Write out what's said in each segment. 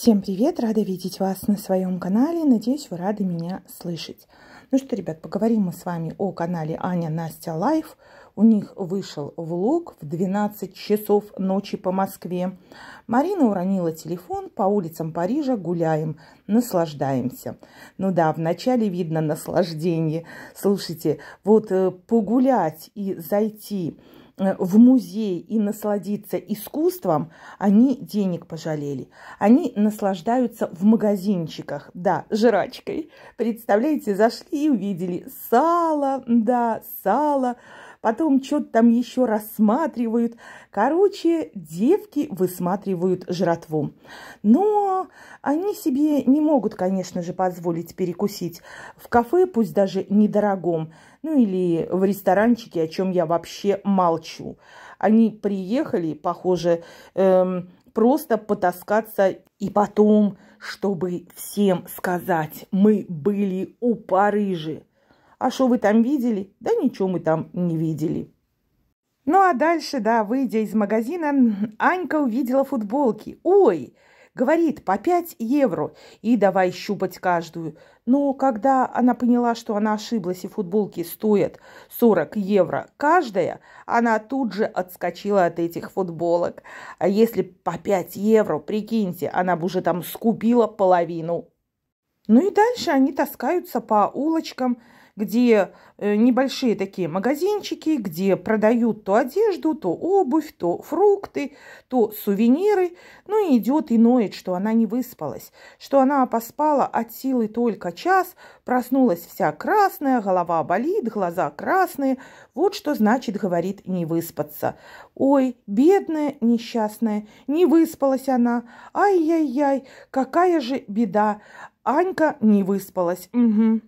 Всем привет! Рада видеть вас на своем канале. Надеюсь, вы рады меня слышать. Ну что, ребят, поговорим мы с вами о канале Аня Настя Лайф. У них вышел влог в 12 часов ночи по Москве. Марина уронила телефон, по улицам Парижа гуляем, наслаждаемся. Ну да, вначале видно наслаждение. Слушайте, вот э, погулять и зайти Э, в музей и насладиться искусством, они денег пожалели. Они наслаждаются в магазинчиках, да, жрачкой. Представляете, зашли и увидели сало, да, сало потом что-то там еще рассматривают. Короче, девки высматривают жратву. Но они себе не могут, конечно же, позволить перекусить в кафе, пусть даже недорогом, ну или в ресторанчике, о чем я вообще молчу. Они приехали, похоже, эм, просто потаскаться и потом, чтобы всем сказать, мы были у Парижи. А что вы там видели? Да ничего мы там не видели. Ну а дальше, да, выйдя из магазина, Анька увидела футболки. Ой, говорит, по 5 евро, и давай щупать каждую. Но когда она поняла, что она ошиблась, и футболки стоят 40 евро каждая, она тут же отскочила от этих футболок. А если по 5 евро, прикиньте, она бы уже там скупила половину. Ну и дальше они таскаются по улочкам, где э, небольшие такие магазинчики, где продают то одежду, то обувь, то фрукты, то сувениры. Ну и идет и ноет, что она не выспалась, что она поспала от силы только час, проснулась вся красная, голова болит, глаза красные. Вот что значит, говорит, не выспаться. Ой, бедная, несчастная, не выспалась она. Ай-яй-яй, какая же беда. Анька не выспалась. Угу.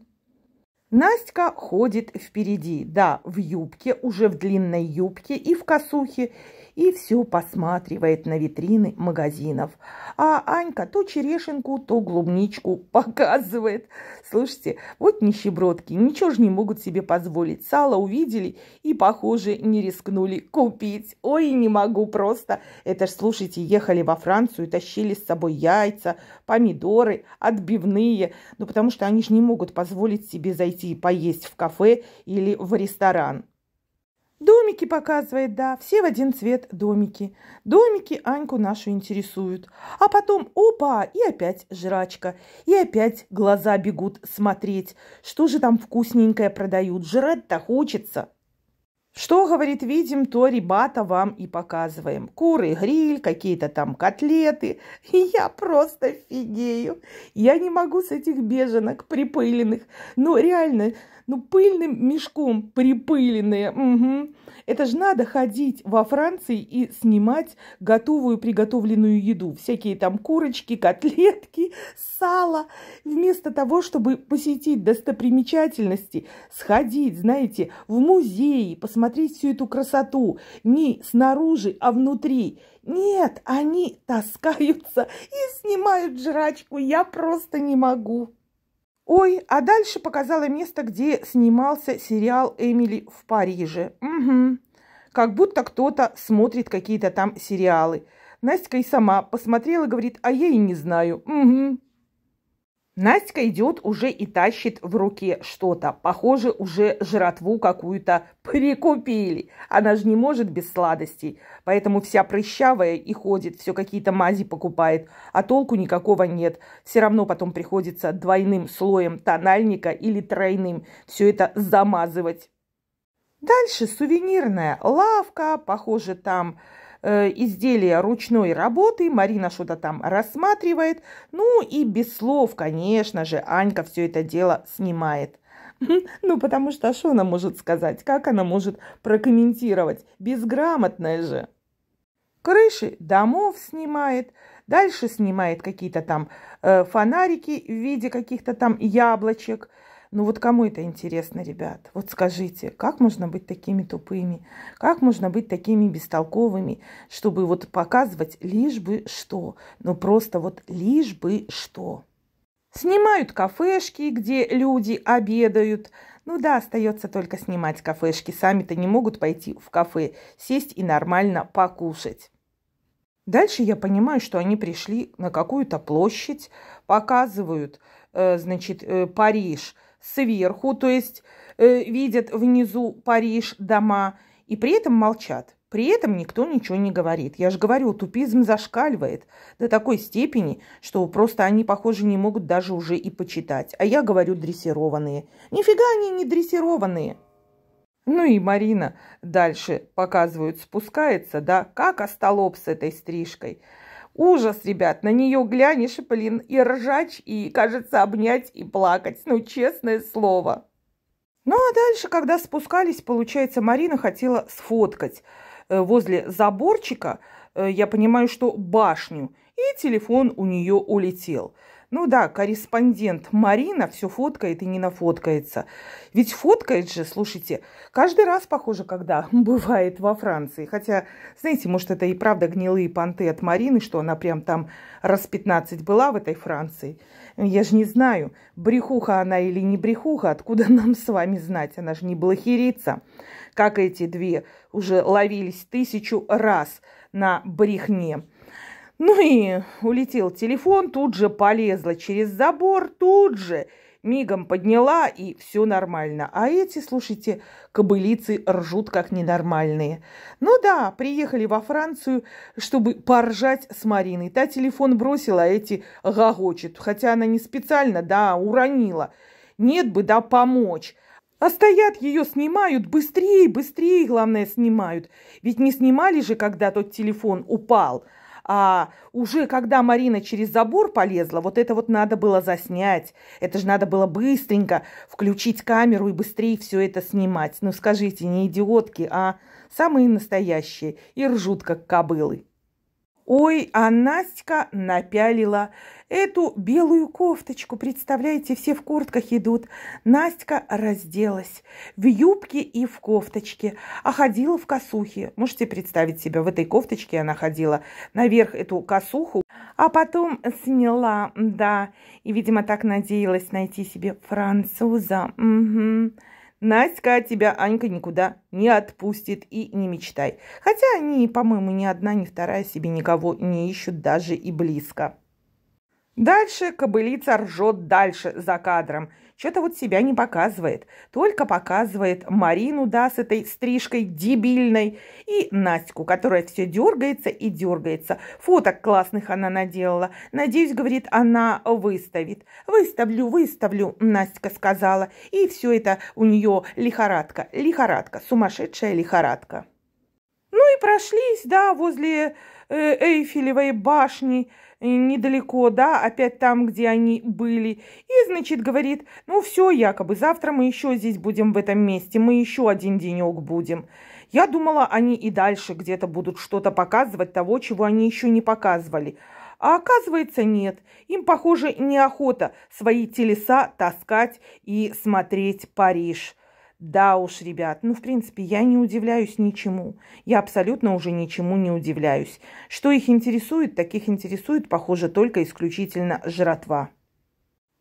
Настя ходит впереди, да, в юбке, уже в длинной юбке и в косухе, и все посматривает на витрины магазинов. А Анька то черешенку, то клубничку показывает. Слышите, вот нищебродки, ничего же не могут себе позволить. Сало увидели и, похоже, не рискнули купить. Ой, не могу просто. Это ж, слушайте, ехали во Францию, тащили с собой яйца, помидоры, отбивные. Ну, потому что они же не могут позволить себе зайти и поесть в кафе или в ресторан. Домики показывает, да, все в один цвет домики. Домики Аньку нашу интересуют. А потом опа, и опять жрачка. И опять глаза бегут смотреть, что же там вкусненькое продают. Жрать-то хочется. Что, говорит, видим, то, ребята, вам и показываем. Куры, гриль, какие-то там котлеты. я просто фигею. Я не могу с этих беженок припыленных. Ну, реально, ну, пыльным мешком припыленные. Угу. Это же надо ходить во Франции и снимать готовую приготовленную еду. Всякие там курочки, котлетки, сало. Вместо того, чтобы посетить достопримечательности, сходить, знаете, в музеи, посмотреть смотреть всю эту красоту не снаружи, а внутри. Нет, они таскаются и снимают жрачку. Я просто не могу. Ой, а дальше показала место, где снимался сериал «Эмили в Париже». Угу. Как будто кто-то смотрит какие-то там сериалы. Настя и сама посмотрела, говорит, а я и не знаю. Угу. Настя идет уже и тащит в руке что-то. Похоже, уже жратву какую-то прикупили. Она же не может без сладостей. Поэтому вся прыщавая и ходит, все какие-то мази покупает. А толку никакого нет. Все равно потом приходится двойным слоем тональника или тройным все это замазывать. Дальше сувенирная лавка, похоже, там Э, изделия ручной работы. Марина что-то там рассматривает. Ну и без слов, конечно же, Анька все это дело снимает. Ну, потому что а что она может сказать? Как она может прокомментировать? Безграмотная же. Крыши домов снимает, дальше снимает какие-то там э, фонарики в виде каких-то там яблочек – ну вот кому это интересно, ребят? Вот скажите, как можно быть такими тупыми? Как можно быть такими бестолковыми, чтобы вот показывать лишь бы что? Ну просто вот лишь бы что? Снимают кафешки, где люди обедают. Ну да, остается только снимать кафешки. Сами-то не могут пойти в кафе, сесть и нормально покушать. Дальше я понимаю, что они пришли на какую-то площадь, показывают Э, значит, э, Париж сверху, то есть э, видят внизу Париж дома, и при этом молчат. При этом никто ничего не говорит. Я же говорю, тупизм зашкаливает до такой степени, что просто они, похоже, не могут даже уже и почитать. А я говорю дрессированные. Нифига они не дрессированные. Ну и Марина дальше показывают, спускается, да, как остолоп с этой стрижкой. Ужас, ребят, на нее глянешь, и, блин, и ржач, и, кажется, обнять и плакать. Ну, честное слово. Ну, а дальше, когда спускались, получается, Марина хотела сфоткать э, возле заборчика, э, я понимаю, что башню, и телефон у нее улетел. Ну да, корреспондент Марина все фоткает и не нафоткается. Ведь фоткает же, слушайте, каждый раз, похоже, когда бывает во Франции. Хотя, знаете, может, это и правда гнилые понты от Марины, что она прям там раз 15 была в этой Франции. Я же не знаю, брехуха она или не брехуха, откуда нам с вами знать, она же не блохерица. Как эти две уже ловились тысячу раз на брехне. Ну и улетел телефон, тут же полезла через забор, тут же мигом подняла, и все нормально. А эти, слушайте, кобылицы ржут как ненормальные. Ну да, приехали во Францию, чтобы поржать с Мариной. Та телефон бросила, а эти гогочет. Хотя она не специально, да, уронила. Нет бы, да, помочь. А стоят ее, снимают, быстрее, быстрее, главное, снимают. Ведь не снимали же, когда тот телефон упал. А уже когда Марина через забор полезла, вот это вот надо было заснять. Это же надо было быстренько включить камеру и быстрее все это снимать. Ну скажите, не идиотки, а самые настоящие. И ржут, как кобылы. Ой, а Настя напялила эту белую кофточку. Представляете, все в куртках идут. Настя разделась в юбке и в кофточке, а ходила в косухе. Можете представить себе, в этой кофточке она ходила наверх эту косуху, а потом сняла, да, и, видимо, так надеялась найти себе француза. Угу. Настя тебя, Анька, никуда не отпустит и не мечтай. Хотя они, по-моему, ни одна, ни вторая себе никого не ищут даже и близко. Дальше кобылица ржет дальше за кадром. Что-то вот себя не показывает. Только показывает Марину, да, с этой стрижкой дебильной, и Настику, которая все дергается и дергается. Фоток классных она наделала. Надеюсь, говорит, она выставит. Выставлю, выставлю, Настя сказала. И все это у нее лихорадка, лихорадка, сумасшедшая лихорадка. Ну и прошлись, да, возле э, Эйфелевой башни, э, недалеко, да, опять там, где они были. И, значит, говорит, ну все, якобы, завтра мы еще здесь будем в этом месте, мы еще один денек будем. Я думала, они и дальше где-то будут что-то показывать того, чего они еще не показывали. А оказывается, нет. Им, похоже, неохота свои телеса таскать и смотреть Париж. Да уж, ребят, ну, в принципе, я не удивляюсь ничему. Я абсолютно уже ничему не удивляюсь. Что их интересует, таких интересует, похоже, только исключительно жратва.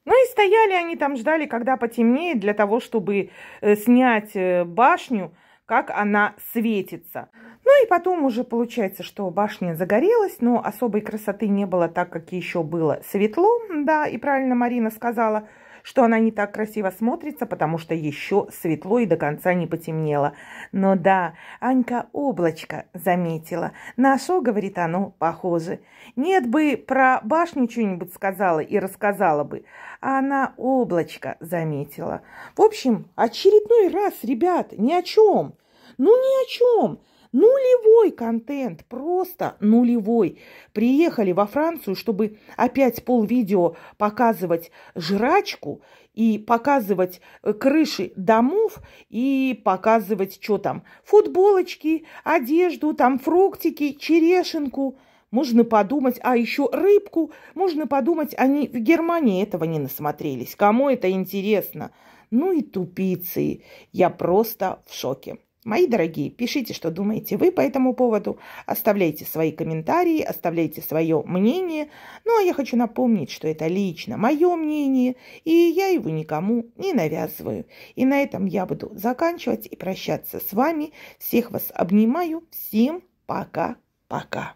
Ну и стояли они там, ждали, когда потемнеет, для того, чтобы э, снять э, башню, как она светится. Ну и потом уже получается, что башня загорелась, но особой красоты не было, так как еще было светло, да, и правильно Марина сказала – что она не так красиво смотрится, потому что еще светло и до конца не потемнело. Но да, Анька облачко заметила. На шо, говорит, оно похоже. Нет бы про башню что-нибудь сказала и рассказала бы, а она облачко заметила. В общем, очередной раз, ребят, ни о чем. Ну, ни о чем. Нулевой контент, просто нулевой. Приехали во Францию, чтобы опять пол видео показывать жрачку и показывать э, крыши домов и показывать, что там, футболочки, одежду, там фруктики, черешенку. Можно подумать, а еще рыбку, можно подумать, они в Германии этого не насмотрелись. Кому это интересно? Ну и тупицы. Я просто в шоке. Мои дорогие, пишите, что думаете вы по этому поводу, оставляйте свои комментарии, оставляйте свое мнение. Ну а я хочу напомнить, что это лично мое мнение, и я его никому не навязываю. И на этом я буду заканчивать и прощаться с вами. Всех вас обнимаю. Всем пока-пока.